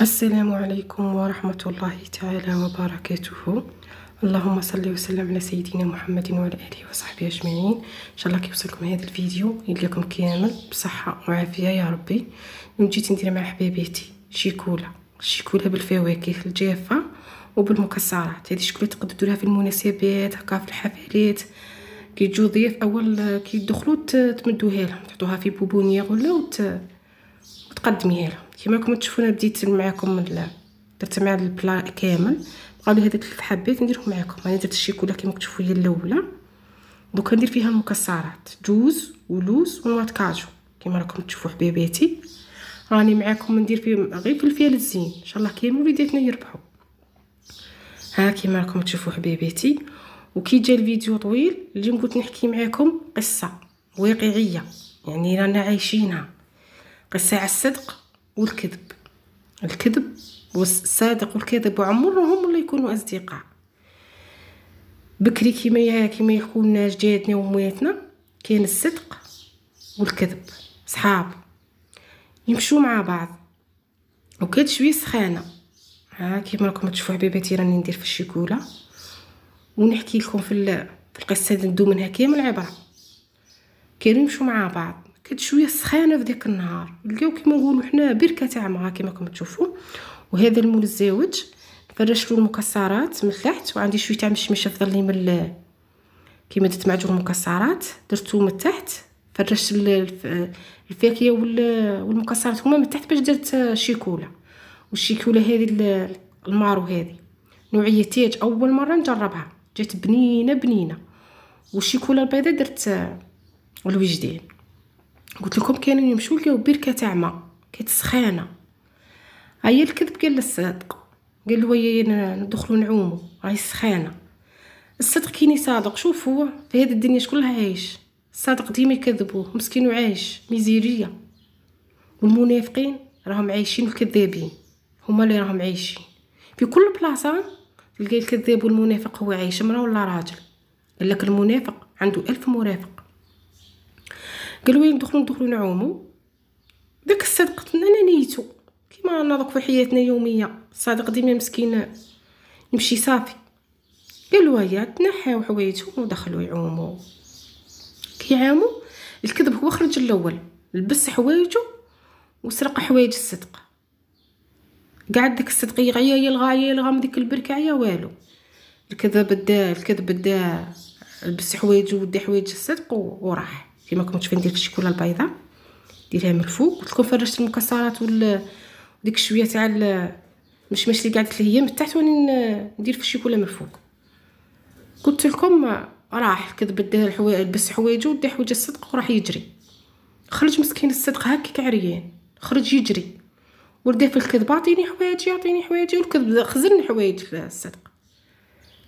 السلام عليكم ورحمة الله تعالى وبركاته اللهم صل وسلم على سيدنا محمد وعلى اله وصحبه اجمعين ان شاء الله كيوصلكم هذا الفيديو لكم كامل بصحه وعافيه يا ربي يوم جيت ندير مع حبيبتي شيكولا شيكولا بالفواكه الجافه وبالمكسرات هذه الشكولا تقدروا ديروها في المناسبات هكا في الحفلات كي تجو ضياف اول تدخلوا تمدوها لهم تحطوها في بوبونيير ولا وتقدميها لهم كما راكم انا بديت معكم درت مع البلا كامل بقاو هذيك ثلاث حبات نديرهم معكم انا درت الشيكولا كما تشوفوا هي الاولى دوكا ندير فيها المكسرات جوز ولوز ونوات كاجو كما راكم تشوفوا حبيباتي راني معاكم ندير فيهم غير الفيل الزين ان شاء الله كامل وليداتنا يربحوا ها كما راكم تشوفوا حبيباتي وكي جا الفيديو طويل اليوم قلت نحكي معاكم قصه واقعيه يعني رانا عايشينها قصه على الصدق والكذب الكذب والصادق والكذب وعمرهم ولا يكونوا أصدقاء بكري كيما كيما يكون جداتنا ومواتنا كاين الصدق والكذب صحاب يمشوا مع بعض وكاد شويه سخانه ها كيما راكم تشوفوا حبيباتي راني ندير في الشيكولا ونحكي لكم في, في القصه ندو منها كامل عبره كانوا يمشوا مع بعض كانت شويه سخانه في ديك النهار لقاو كيما نقولوا حنا بركه تاع ما كيما راكم تشوفوا وهذا المول الزاوج فرشت المكسرات من تحت وعندي شويه تاع مشمشه فضل لي من كيما درت معجون المكسرات درتو من تحت فرشت الفاكهه والمكسرات هما من تحت باش درت شيكولا والشيكولا هذه المارو هذه نوعيه تاج اول مره نجربها جات بنينه بنينه والشيكولا البيضاء درت الوجدين قلت لكم كانوا يمشوا لقاو بركه تاع ما كيتسخانه هيا الكذب قال الصدق قال له ويا ندخلوا نعوموا راهي سخانه الصدق كيني صادق شوف هو في هذه الدنيا شكون عايش الصادق ديما يكذبوه مسكين وعايش ميزيريه والمنافقين راهم عايشين الكذابين هما اللي راهم عايشين في كل بلاصه تلقى الكذاب والمنافق هو عايش امراه ولا راجل قال لك المنافق عنده ألف مرافق قالوا لي ندخلوا ندخلوا نعوموا داك الصدق انا نيتو كيما رانا دوك في حياتنا اليوميه الصادق ديما مسكين يمشي صافي قالوا هيا تنحاو حوايجهم ودخلوا يعوموا كيعاموا الكذب هو خرج الاول لبس حوايجو وسرق حوايج الصدق قعد داك الصدق يغيا يلغى الغام ديك البركه يا والو الكذب دا الكذب دا لبس حوايجو ودي حوايج الصدق وراح كيما كنت فين ندير الشيكولا البيضاء ديريها من الفوق قلت لكم فرشت المكسرات وال ديك الشويه تاع المشمش اللي قعدت ليا من تحت وانا ندير في الشيكولا من الفوق قلت لكم راح كذب دير الحوايج بس حوايجو ودي حوايج الصدق وراح يجري خرج مسكين الصدق هكاك عريان خرج يجري ورديه في الكذب عطيني حوايجي عطيني حوايجي والكذب خزن حوايج الصدق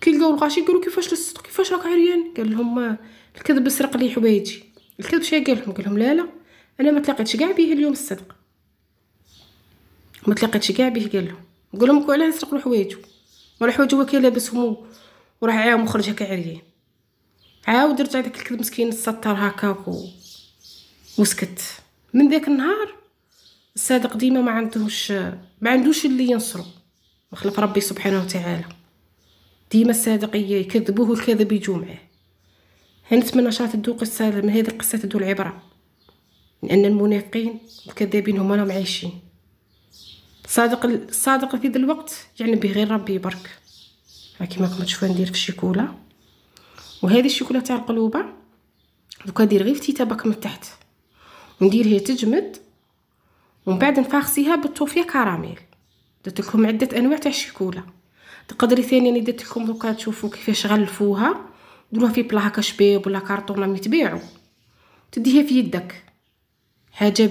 كي لقاو الغاشي قالوا كيفاش الصدق كيفاش راك عريان قال لهم آه، الكذب سرق لي حوايجي الكلب شي قال لهم قال لهم لا لا انا ما تلاقيتش كاع بيه اليوم الصدق ما تلاقيتش كاع بيه قال لهم قال لهم علاه يسرق له حوايجو ولا حوايجو هو كي لابسهم وراه عام خرج هكا عريان عاود رجع داك الكلب مسكين السطر هكا و... وسكت من ذاك النهار الصادق ديما ما عندوش ما عندوش اللي ينصرو مخلف ربي سبحانه وتعالى ديما الصادق يكذبوه الكذب يجو معاه هنتمنى شاطر تذوق من هذه القصة تدو العبرة لأن المنافقين الكذابين هما راهم عايشين صادق الصادق في ذا الوقت يعني به غير ربي برك ها كيما راكم تشوفوا ندير في الشيكولا وهذه الشيكولا تاع القلوبه دوكا ندير غير في باك من تحت وندير هي تجمد ومن بعد نفاخسيها بالطوفيه كراميل درت لكم عده انواع تاع الشيكولا تقدري ثاني ندير لكم دوكا تشوفوا كيفاش غلفوها ديروها في بلا هكا ولا كارطون ملي تبيعو تديها في يدك حاجه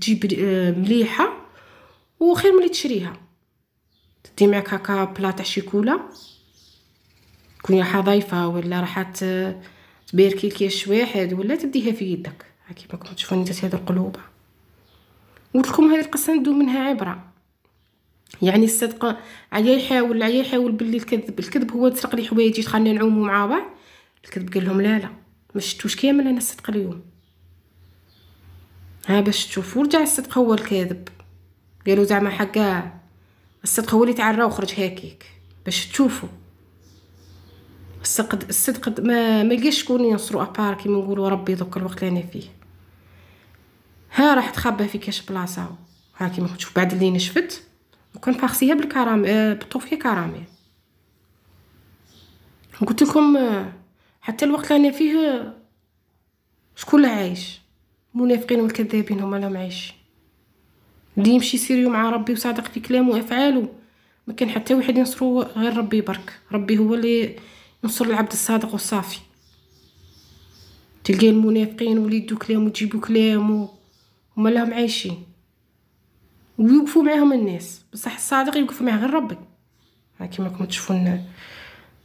تجيب آه، مليحه وخير ملي تشريها تدي معك هكا بلا تاع شيكولا تكون راحه ضايفه ولا راحه تبيركي كي واحد ولا تديها في يدك ها كيما كنت تشوفوني درت هاد القلوب قلت لكم هذه القصه ندو منها عبره يعني الصدق عيا يحاول عيا يحاول باللي الكذب الكذب هو تسرق لي حوايجي تخلينا نعومو مع بعض الكذب قال لهم لا لا ما شفتوش كامل انا الصدق اليوم ها باش تشوفوا رجع الصدق هو الكاذب قالوا زعما حقا الصدق هو اللي تعرى وخرج هاكيك باش تشوفوا الصدق الصدق ما ما لقاش شكون ينصرو ابار كيما نقولوا ربي دوك الوقت اللي انا فيه ها راح تخبى في كاش بلاصه ها كيما تشوف بعد اللي نشفت وكان فاخسيها بالكراميل آه، بالطوفيه كراميل قلت لكم آه، حتى الوقت اللي انا فيه شكون عايش المنافقين والكذابين هما اللي عايشين اللي يمشي سيريو مع ربي وصادق في كلامه وافعاله ما كان حتى واحد ينصرو غير ربي برك ربي هو اللي ينصر العبد الصادق والصافي تلقى المنافقين وليدو كلام وتجيبو كلام هما لهم عايشين ويوقفوا معاهم الناس بصح الصادق يوقف معاه غير ربي ها يعني كما كنتو تشوفون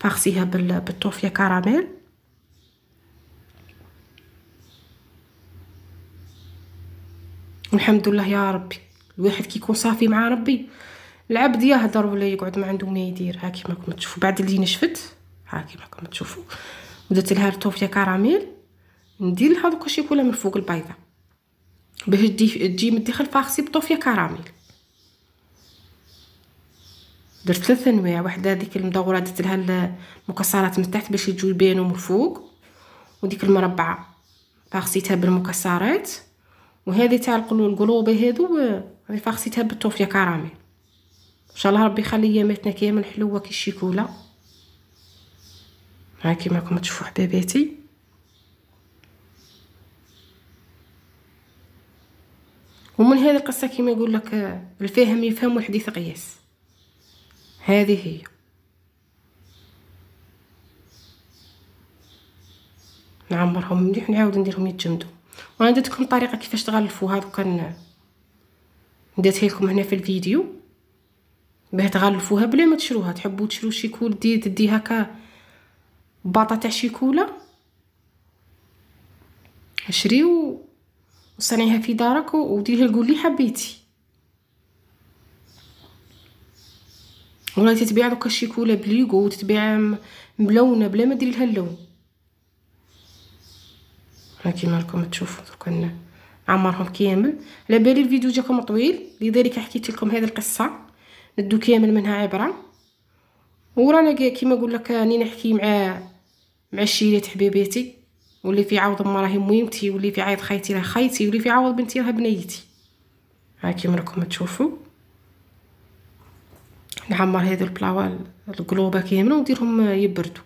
باغسيها بالطوفيه كراميل والحمد لله يا ربي الواحد كيكون صافي مع ربي العبد يهضر ولا يقعد ما عنده ما يدير ها كيما راكم تشوفوا بعد اللي نشفت ها كيما راكم تشوفوا ودرت لها التوفيا كراميل ندير لها دوك شي كولا من فوق البيضه باش تجي تجي من الداخل فاخسي بطوفيا كراميل درت ثلاث انواع واحده هذيك المدوره درت لها المكسرات من تحت باش يجيو يبانو من فوق وديك المربعه فاخسيتها بالمكسرات وهذه تاع القلوب هادو غادي فاخسيتها بالطوفيه كراميل ان شاء الله ربي يخلي ياماتنا كامل حلوه كي الشيكولا ها كيما راكم تشوفوا حبيباتي ومن هذه القصه كيما يقول لك الفاهم يفهم والحديث قياس هذه هي نعمرهم مليح نعاود نديرهم يتجمدوا وانا درتكم الطريقه كيفاش تغلفوها دوكا درتها لكم هنا في الفيديو باه تغلفوها بلا ما تشروها تحبوا تشرو شيكول دي تدي هكا باطه تاع كولا شريو وصنعيها في دارك وديريها قول لي حبيتي ولا تتبيع دوكا الشيكولا بليغو وتتبيع ملونه بلا ما ديري لها اللون ها كيما راكم تشوفوا دركا نعمرهم كامل على بالي الفيديو جاكم طويل لذلك حكيت لكم هذه القصه ندو كامل منها عبره ورانا كيما نقول لك راني نحكي مع مع الشيلات حبيباتي واللي في عوض ما راهي ميمتي واللي في عيط خايتي راه خايتي واللي في عوض بنتي راه بنيتي ها كيما راكم تشوفوا نعمر هذو البلاوال القلوبه كامل ونديرهم يبردوا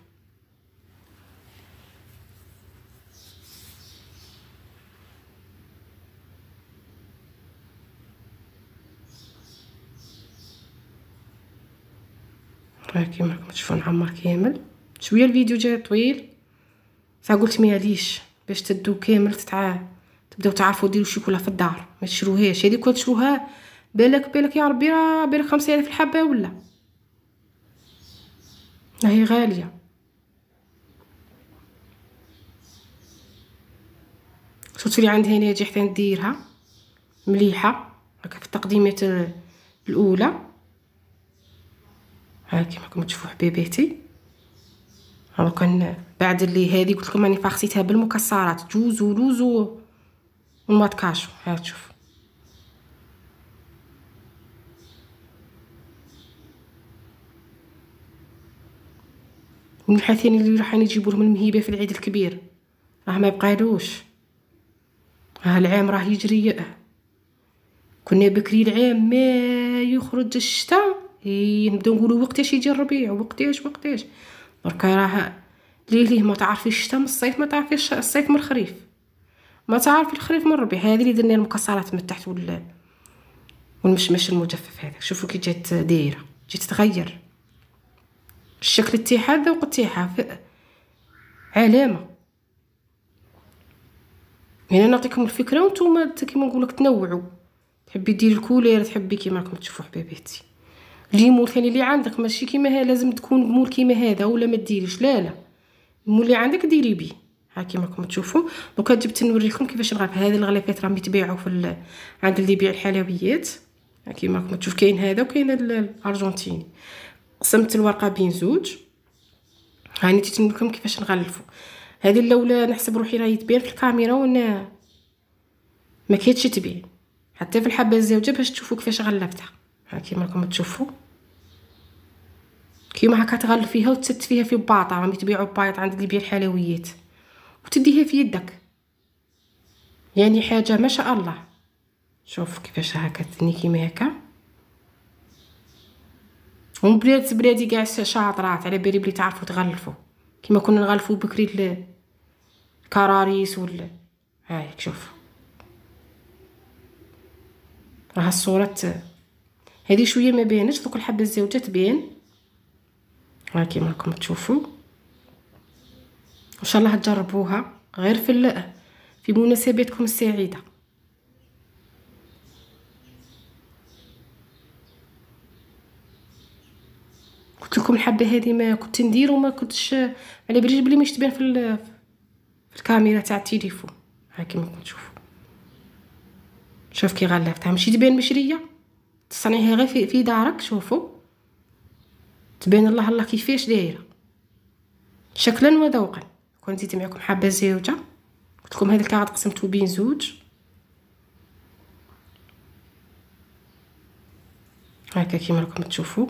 كيما راكم تشوفوا نعمر كامل شويه الفيديو جاي طويل صح قلت ما باش تدو كامل تتعا تبداو تعرفوا ديروا الشوكولا في الدار ما تشروهاش هذيك كنت تشروها بالك بالك يا ربي راه بالك 5000 الحبه ولا راهي غاليه صوت اللي عندها هنا حتى نديرها مليحه هكا في التقديمات الاولى ها كيما راكم تشوفوا حبيباتي ها كان بعد اللي هذه قلت لكم راني فاخسيتها بالمكسرات جوز ولوز والماركاشو ها تشوف من الحاثين اللي راح نجيبو لهم المهيبه في العيد الكبير راه ما بقالوش ها العام راه يجري كنا بكري العام ما يخرج الشتاء نبداو إيه، نقولوا وقتاش يجي الربيع وقتاش وقتاش برك راه ليه ليه ما تعرفيش الشتاء من الصيف ما تعرفيش الصيف من الخريف ما تعرفي الخريف من الربيع هذه اللي درنا المكسرات من تحت وال والمشمش المجفف هذا شوفوا كي جات دايره جات تغير الشكل تاعها الذوق تاعها علامه هنا نعطيكم الفكره وانتم كيما نقولك تنوعوا تحبي ديري الكولير تحبي كيما راكم تشوفوا حبيباتي مول ثاني اللي عندك ماشي كيما ها لازم تكون مول كيما هذا ولا ما ديريش لا لا المول اللي عندك ديري بيه ها كيما راكم تشوفوا دوكا جبت نوريكم كيفاش نغلف هذه الغلافات راهم يتباعوا في ال... عند اللي يبيع الحلويات ها كيما راكم تشوف كاين هذا وكاين الارجنتيني قسمت الورقه بين زوج هاني تيتنوريكم كيفاش نغلفوا هذه الاولى نحسب روحي راهي تبان في الكاميرا وانا ما كيتش تبان حتى في الحبه الزوجه باش تشوفوا كيفاش غلفتها ها كيما راكم تشوفوا كيما هكا تغلف فيها وتست فيها في باطا راهم يتبيعوا بايط عند اللي يبيع الحلويات وتديها في يدك يعني حاجه ما شاء الله شوف كيفاش هكا تني كيما هكا وبلاد بلادي كاع شاطرات على بالي بلي تعرفوا تغلفوا كيما كنا نغلفوا بكري الكراريس ولا هايك شوف راه الصوره هذه شويه ما بانش دوك الحبه الزوجه تبان ها كيما راكم تشوفوا ان شاء الله تجربوها غير في في مناسباتكم السعيده قلت لكم الحبه هذه ما كنت ندير وما كنتش على باليش بلي مش تبان في, في الكاميرا تاع التليفون ها كيما راكم تشوفوا شوف كي غلفتها ماشي تبان مشريه تصنعيها غير في, في دارك شوفوا تبين الله الله كيفاش دايره شكلا وذوقا كون زيدت معكم حبه زيوجه قلت لكم هذا الكعب قسمته بين زوج هكا كيما راكم تشوفوا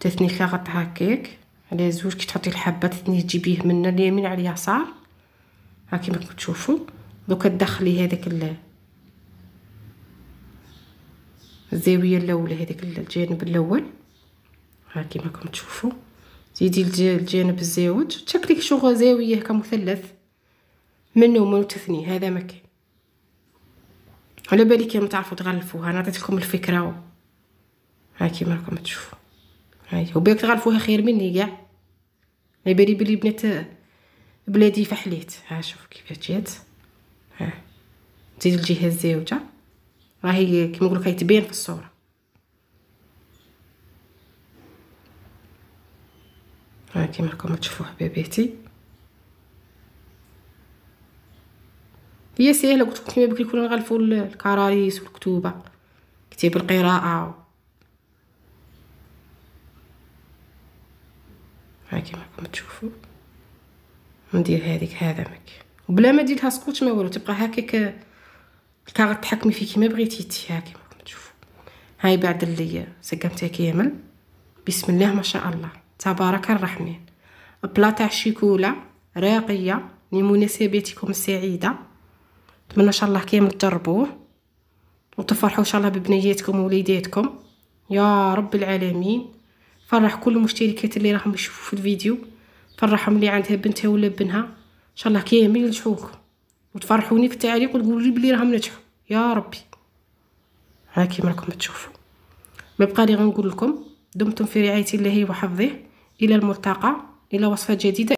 تثني الكاغط هكاك على زوج كي تحطي الحبه تثني تجيبيه من اليمين على اليسار ها كيما راكم تشوفوا دوكا تدخلي هذاك الزاويه الاولى هذاك الجانب الاول ها كيما راكم تشوفوا زيدي الجانب الزاوج تشكلك شغل زاويه مثلث منه منو تثني هذا ما كاين على بالي ما تعرفوا تغلفوها انا عطيتكم الفكره ها كيما راكم تشوفوا هاي وبالك تغلفوها خير مني كاع على بالي بلي بنات بلادي فحليت ها شوف كيف جات ها زيد الجهه الزاوجه راهي كيما نقولك هي تبان في الصوره ها كيما راكم تشوفوا حبيباتي هي سهله قلت لكم كيما بكري كنا نغلفوا الكراريس والكتوبه كتاب القراءه ها كيما راكم تشوفوا ندير هذيك هذا مك وبلا ما ديرها سكوت ما والو تبقى هكاك كاغ تحكمي فيه كيما بغيتي انت ها كيما راكم تشوفوا هاي بعد اللي سقمتها كامل بسم الله ما شاء الله تبارك الرحمن بلا تاع شيكولا راقيه لمناسباتكم السعيده نتمنى ان شاء الله كامل تجربوه وتفرحوا ان شاء الله ببنياتكم ووليداتكم يا رب العالمين فرح كل المشتركات اللي راهم يشوفوا في الفيديو فرحهم اللي عندها بنتها ولا بنها ان شاء الله كامل ينجحوك وتفرحوني في التعليق وتقولوا لي بلي راهم نجحوا يا ربي ها كيما راكم تشوفوا ما بقى لي غنقول لكم دمتم في رعايه الله وحفظه الى الملتقى الى وصفه جديده